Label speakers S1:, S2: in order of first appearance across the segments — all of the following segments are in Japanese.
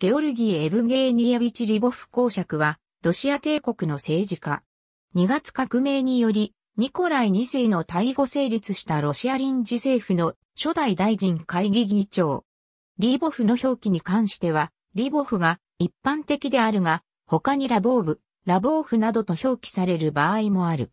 S1: ゲオルギー・エブゲーニエビチ・リボフ公爵は、ロシア帝国の政治家。2月革命により、ニコライ2世の対語成立したロシア臨時政府の初代大臣会議議長。リーボフの表記に関しては、リボフが一般的であるが、他にラボーブ、ラボーフなどと表記される場合もある。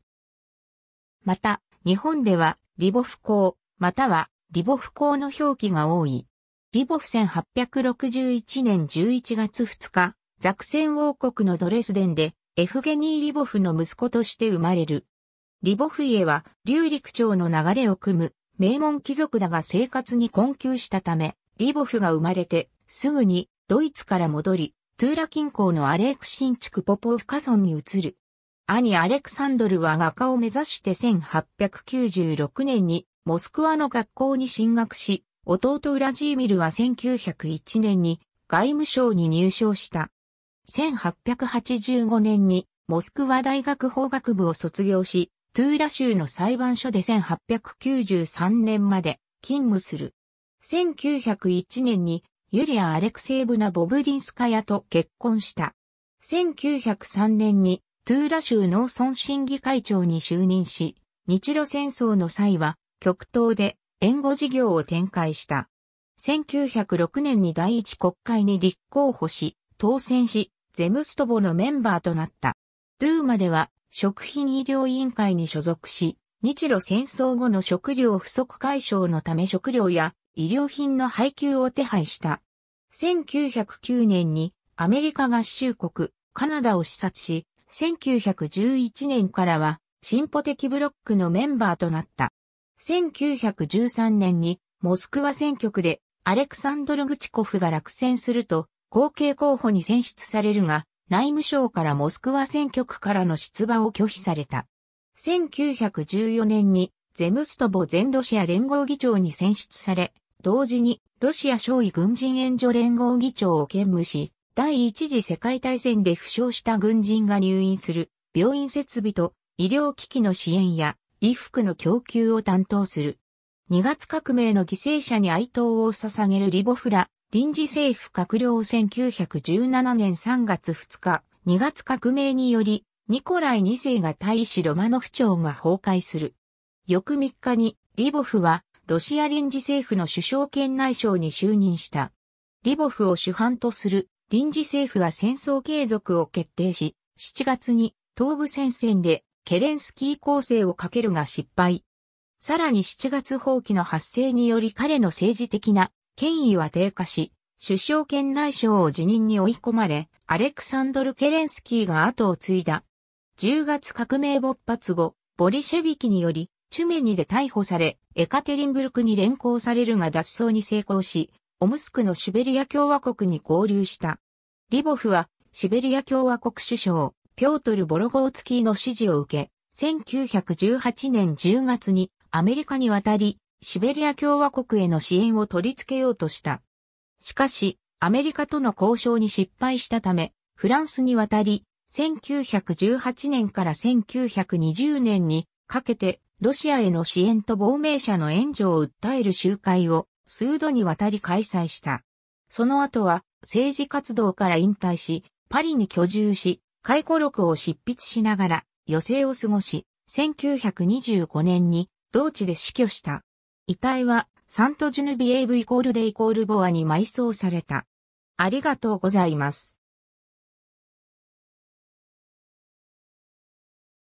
S1: また、日本では、リボフ公、または、リボフ公の表記が多い。リボフ1861年11月2日、ザクセン王国のドレスデンで、エフゲニー・リボフの息子として生まれる。リボフ家は、劉陸朝の流れを組む、名門貴族だが生活に困窮したため、リボフが生まれて、すぐに、ドイツから戻り、トゥーラ近郊のアレーク新築ポポフカ村に移る。兄アレクサンドルは画家を目指して1896年にモスクワの学校に進学し、弟ウラジーミルは1901年に外務省に入省した。1885年にモスクワ大学法学部を卒業し、トゥーラ州の裁判所で1893年まで勤務する。1901年にユリア・アレクセーブナ・ボブリンスカヤと結婚した。1903年にトゥーラ州農村審議会長に就任し、日露戦争の際は極東で援護事業を展開した。1906年に第一国会に立候補し、当選し、ゼムストボのメンバーとなった。ドゥーマでは食品医療委員会に所属し、日露戦争後の食料不足解消のため食料や医療品の配給を手配した。1909年にアメリカ合衆国、カナダを視察し、1911年からは進歩的ブロックのメンバーとなった。1913年にモスクワ選挙区でアレクサンドル・グチコフが落選すると後継候補に選出されるが内務省からモスクワ選挙区からの出馬を拒否された。1914年にゼムストボ全ロシア連合議長に選出され、同時にロシア少尉軍人援助連合議長を兼務し、第一次世界大戦で負傷した軍人が入院する病院設備と医療機器の支援や衣服の供給を担当する。2月革命の犠牲者に哀悼を捧げるリボフラ、臨時政府閣僚1917年3月2日、2月革命により、ニコライ2世が大使ロマノフ朝が崩壊する。翌3日に、リボフは、ロシア臨時政府の首相兼内相に就任した。リボフを主犯とする臨時政府は戦争継続を決定し、7月に東部戦線でケレンスキー構成をかけるが失敗。さらに7月放棄の発生により彼の政治的な権威は低下し、首相権内相を辞任に追い込まれ、アレクサンドル・ケレンスキーが後を継いだ。10月革命勃発後、ボリシェビキにより、チュメニで逮捕され、エカテリンブルクに連行されるが脱走に成功し、オムスクのシベリア共和国に合流した。リボフは、シベリア共和国首相、ピョートル・ボロゴーツキーの指示を受け、1918年10月にアメリカに渡り、シベリア共和国への支援を取り付けようとした。しかし、アメリカとの交渉に失敗したため、フランスに渡り、1918年から1920年にかけて、ロシアへの支援と亡命者の援助を訴える集会を数度にわたり開催した。その後は政治活動から引退し、パリに居住し、回顧録を執筆しながら余生を過ごし、1925年に同地で死去した。遺体はサントジュヌビエーブイコールデイコールボアに埋葬された。ありがとうございます。